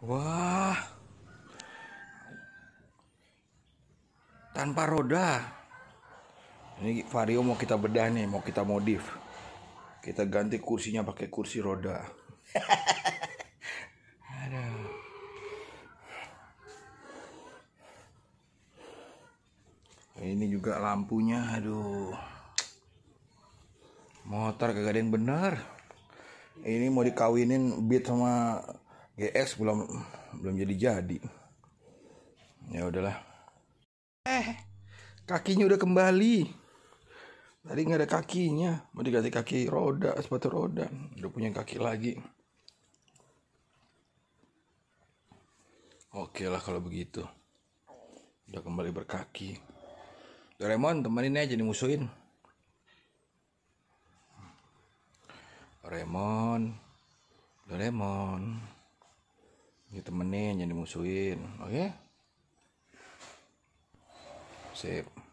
Wah. Tanpa roda. Ini vario mau kita bedah nih, mau kita modif. Kita ganti kursinya pakai kursi roda. Aduh. Ini juga lampunya, aduh. Motor kagak ada yang bener. Ini mau dikawinin beat sama GX belum belum jadi jadi ya udahlah eh kakinya udah kembali tadi nggak ada kakinya mau diganti kaki roda sepatu roda udah punya kaki lagi oke lah kalau begitu udah kembali berkaki Doraemon temenin aja musuhin. Doraemon Doraemon ditemenin jangan dimusuhin oke okay? sip